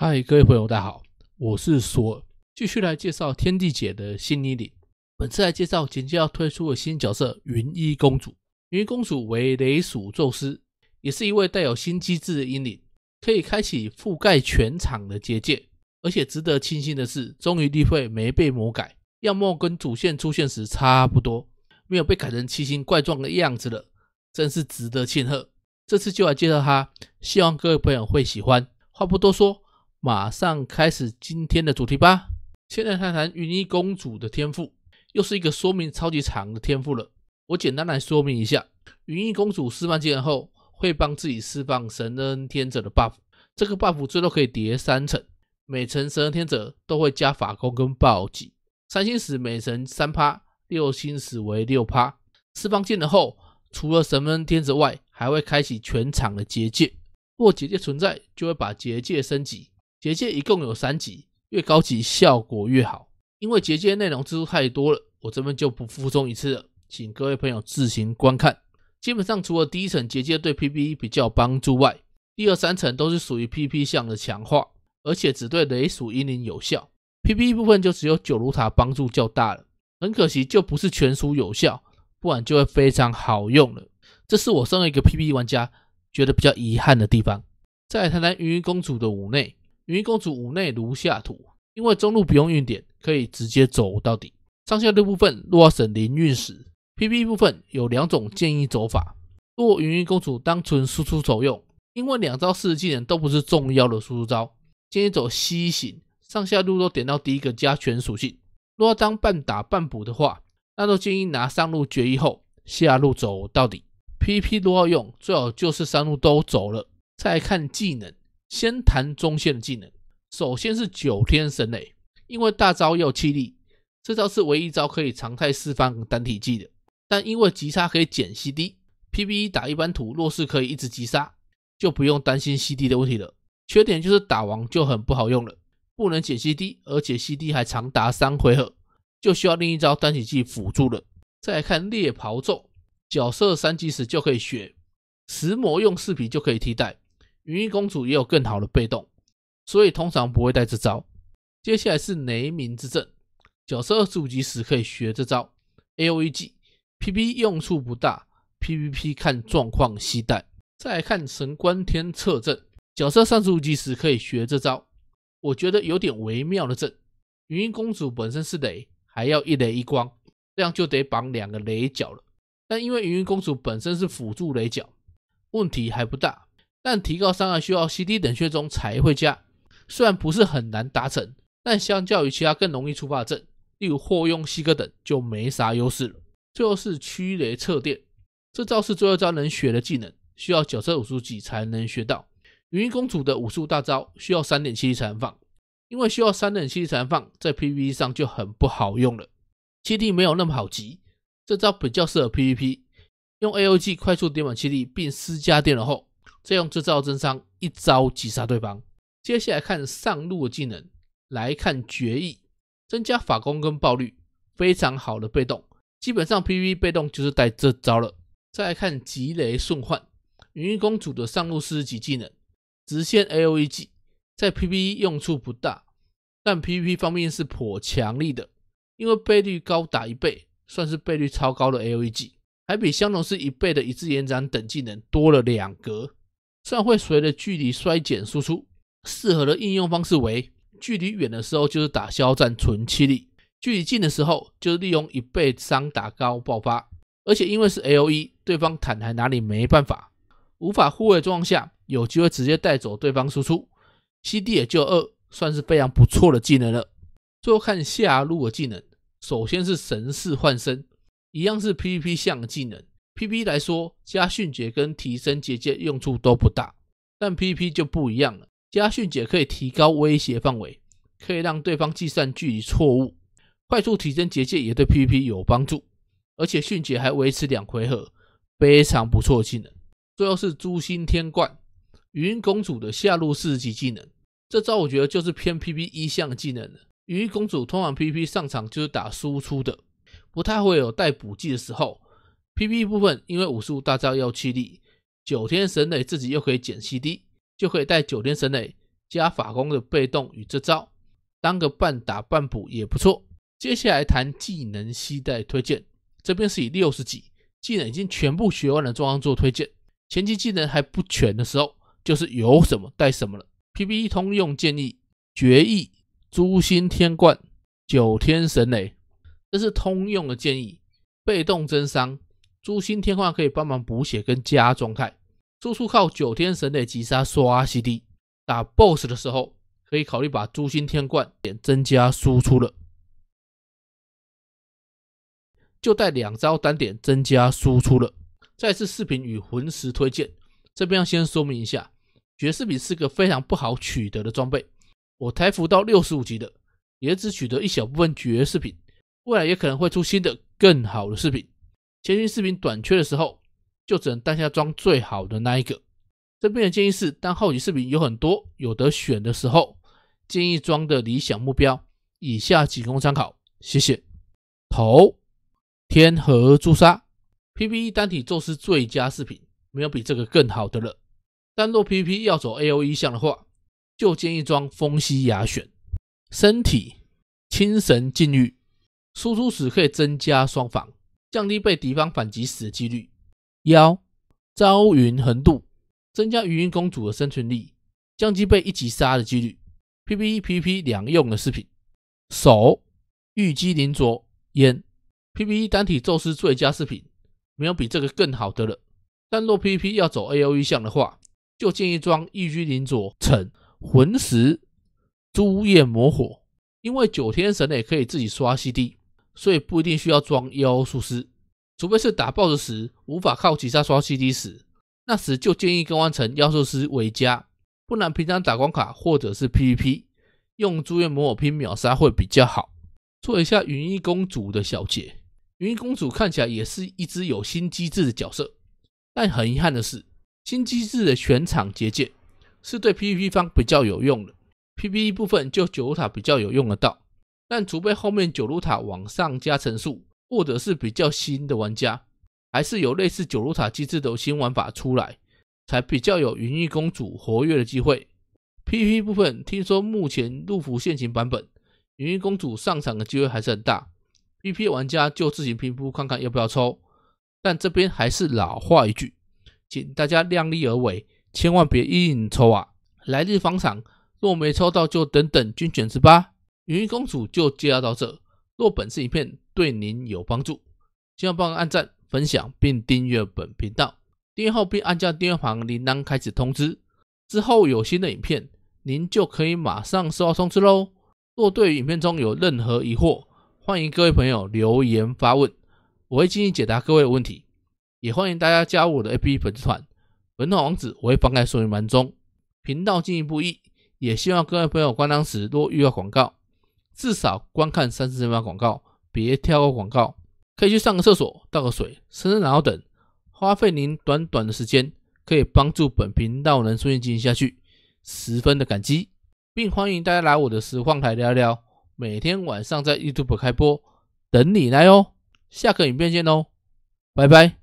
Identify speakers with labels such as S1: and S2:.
S1: 嗨，各位朋友大家好，我是索，继续来介绍天地姐的新衣领。本次来介绍即将要推出的新角色云衣公主。云衣公主为雷属宙斯，也是一位带有新机制的英灵，可以开启覆盖全场的结界。而且值得庆幸的是，终于例会没被魔改，样貌跟主线出现时差不多，没有被改成奇形怪状的样子了，真是值得庆贺。这次就来介绍它，希望各位朋友会喜欢。话不多说。马上开始今天的主题吧。先来谈谈云翳公主的天赋，又是一个说明超级长的天赋了。我简单来说明一下：云翳公主释放技能后，会帮自己释放神恩天者的 buff，这个 buff 最多可以叠三层，每层神恩天者都会加法攻跟暴击。三星石每层三趴，六星石为六趴。释放技能后，除了神恩天者外，还会开启全场的结界，若结界存在，就会把结界升级。结界一共有三级，越高级效果越好。因为结界内容支出太多了，我这边就不附送一次了，请各位朋友自行观看。基本上除了第一层结界对 PPE 比较帮助外，第二三层都是属于 PP 项的强化，而且只对雷属英灵有效。PPE 部分就只有九如塔帮助较大了，很可惜就不是全属有效，不然就会非常好用了。这是我身为一个 PPE 玩家觉得比较遗憾的地方。再谈谈云云公主的五内。云缨公主五内如下图，因为中路不用运点，可以直接走到底。上下路部分，若要省灵运时，PP 部分有两种建议走法。若云缨公主单纯输出走用，因为两招四十技能都不是重要的输出招，建议走西行，上下路都点到第一个加全属性。若要当半打半补的话，那都建议拿上路决议后，下路走到底。PP 都要用，最好就是三路都走了。再看技能。先谈中线的技能，首先是九天神雷，因为大招要气力，这招是唯一招可以常态释放单体技的。但因为急杀可以减 C D，P v E 打一般图若是可以一直急杀，就不用担心 C D 的问题了。缺点就是打王就很不好用了，不能减 C D，而且 C D 还长达三回合，就需要另一招单体技辅助了。再来看猎袍咒，角色三级时就可以学，石魔用四皮就可以替代。云音公主也有更好的被动，所以通常不会带这招。接下来是雷鸣之阵，角色二十五级时可以学这招。A O E G P P 用处不大，P P P 看状况携带。再看神官天策阵，角色三十级时可以学这招。我觉得有点微妙的阵。云云公主本身是雷，还要一雷一光，这样就得绑两个雷角了。但因为云云公主本身是辅助雷角，问题还不大。但提高伤害需要 CD 冷却中才会加，虽然不是很难达成，但相较于其他更容易触发的阵，例如霍用西哥等就没啥优势了。最后是驱雷测电，这招是最后招能学的技能，需要角色武术级才能学到。云公主的武术大招需要三点七 D 才能放，因为需要三点七 D 才能放，在 PVE 上就很不好用了。七 D 没有那么好集，这招比较适合 PVP，用 AOG 快速点满七 D 并施加电了后，再用制造真伤一招击杀对方。接下来看上路的技能，来看决议，增加法攻跟暴率，非常好的被动。基本上 PvP 被动就是带这招了。再来看极雷瞬换，云缨公主的上路四级技能，直线 LEG 在 PvE 用处不大，但 PvP 方面是颇强力的，因为倍率高达一倍，算是倍率超高的 LEG，还比相同是一倍的一致延展等技能多了两格。样会随着距离衰减输出，适合的应用方式为：距离远的时候就是打消战存气力，距离近的时候就是利用一倍伤打高爆发。而且因为是 L e 对方坦还哪里没办法，无法护的状况下，有机会直接带走对方输出。CD 也就二，算是非常不错的技能了。最后看下路的技能，首先是神似幻身，一样是 PVP 项技能。P P 来说，加迅捷跟提升结界用处都不大，但 P P 就不一样了。加迅捷可以提高威胁范围，可以让对方计算距离错误。快速提升结界也对 P P 有帮助，而且迅捷还维持两回合，非常不错的技能。最后是诛心天冠，云公主的下路四级技能。这招我觉得就是偏 P P 一项技能语云公主通常 P P 上场就是打输出的，不太会有带补技的时候。P p 部分，因为武术大招要蓄力，九天神雷自己又可以减 C D，就可以带九天神雷加法攻的被动与这招，当个半打半补也不错。接下来谈技能携带推荐，这边是以六十级技能已经全部学完的状况做推荐，前期技能还不全的时候，就是有什么带什么了。P p 通用建议：决艺、诛心天冠、九天神雷，这是通用的建议。被动增伤。诛星天冠可以帮忙补血跟加状态，输出靠九天神雷击杀刷 CD，打 BOSS 的时候可以考虑把诛心天冠点增加输出了，就带两招单点增加输出了。再次视频与魂石推荐，这边要先说明一下，爵士笔是个非常不好取得的装备，我台服到六十五级的也只取得一小部分爵士品，未来也可能会出新的更好的饰品。前期视频短缺的时候，就只能当下装最好的那一个。这边的建议是，当后期视频有很多有得选的时候，建议装的理想目标，以下仅供参考，谢谢。头，天河朱砂，PPE 单体宙是最佳饰品，没有比这个更好的了。但若 PPE 要走 AOE 项的话，就建议装风息牙选。身体，清神禁欲，输出时可以增加双防。降低被敌方反击死的几率，幺招云横渡，增加云云公主的生存力，降低被一击杀的几率。P v E P P 两用的饰品，手玉姬灵镯，烟 P v E 单体宙斯最佳饰品，没有比这个更好的了。但若 P P 要走 A O E 向的话，就建议装玉姬灵镯、橙魂石、朱焰魔火，因为九天神雷可以自己刷 C D。所以不一定需要装妖术师，除非是打 BOSS 时无法靠击杀刷 CD 时，那时就建议更换成妖术师为佳，不然平常打光卡或者是 PVP，用朱雀魔偶拼秒杀会比较好。做一下云衣公主的小姐，云衣公主看起来也是一只有新机制的角色，但很遗憾的是，新机制的全场结界是对 PVP 方比较有用的，PVE 部分就九五塔比较有用得到。但除非后面九路塔往上加层数，或者是比较新的玩家，还是有类似九路塔机制的新玩法出来，才比较有云玉公主活跃的机会。PP 部分听说目前路服现行版本，云玉公主上场的机会还是很大。PP 玩家就自行评估看看要不要抽。但这边还是老话一句，请大家量力而为，千万别硬抽啊！来日方长，若没抽到就等等军犬之吧。云公主就介绍到这。若本次影片对您有帮助，希望帮个按赞、分享并订阅本频道。订阅后并按下订阅旁铃铛开始通知，之后有新的影片，您就可以马上收到通知喽。若对影片中有任何疑惑，欢迎各位朋友留言发问，我会尽力解答各位问题。也欢迎大家加入我的 A P P 粉丝团，粉套团网址我会放在说明栏中。频道进一步一，也希望各位朋友关灯时多预热广告。至少观看三十秒广告，别跳过广告。可以去上个厕所、倒个水、伸伸懒腰等，花费您短短的时间，可以帮助本频道能顺利进行下去，十分的感激，并欢迎大家来我的实况台聊聊，每天晚上在 YouTube 开播，等你来哦。下个影片见哦，拜拜。